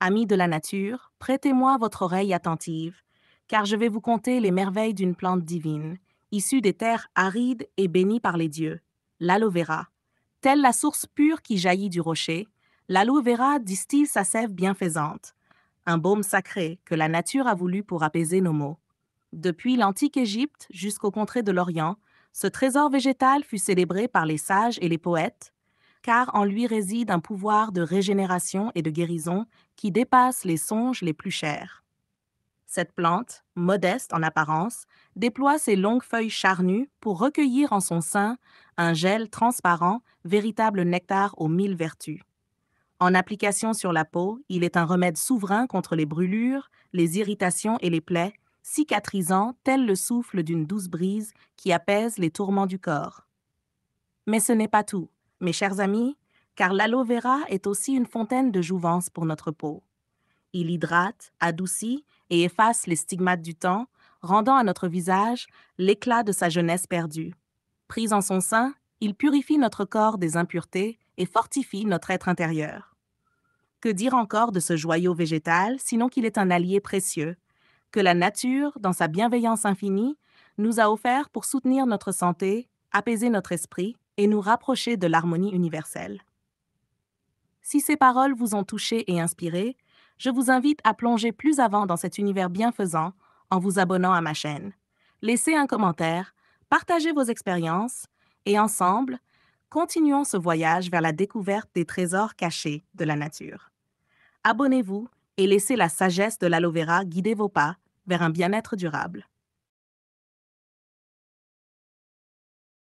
Amis de la nature, prêtez-moi votre oreille attentive, car je vais vous conter les merveilles d'une plante divine, issue des terres arides et bénie par les dieux, l'aloe vera. Telle la source pure qui jaillit du rocher, l'aloe vera distille sa sève bienfaisante, un baume sacré que la nature a voulu pour apaiser nos maux. Depuis l'antique Égypte jusqu'aux contrées de l'Orient, ce trésor végétal fut célébré par les sages et les poètes, car en lui réside un pouvoir de régénération et de guérison qui dépasse les songes les plus chers. Cette plante, modeste en apparence, déploie ses longues feuilles charnues pour recueillir en son sein un gel transparent, véritable nectar aux mille vertus. En application sur la peau, il est un remède souverain contre les brûlures, les irritations et les plaies, cicatrisant tel le souffle d'une douce brise qui apaise les tourments du corps. Mais ce n'est pas tout mes chers amis, car l'aloe vera est aussi une fontaine de jouvence pour notre peau. Il hydrate, adoucit et efface les stigmates du temps, rendant à notre visage l'éclat de sa jeunesse perdue. Pris en son sein, il purifie notre corps des impuretés et fortifie notre être intérieur. Que dire encore de ce joyau végétal, sinon qu'il est un allié précieux, que la nature, dans sa bienveillance infinie, nous a offert pour soutenir notre santé, apaiser notre esprit et nous rapprocher de l'harmonie universelle. Si ces paroles vous ont touché et inspiré, je vous invite à plonger plus avant dans cet univers bienfaisant en vous abonnant à ma chaîne. Laissez un commentaire, partagez vos expériences et ensemble, continuons ce voyage vers la découverte des trésors cachés de la nature. Abonnez-vous et laissez la sagesse de l'aloe vera guider vos pas vers un bien-être durable.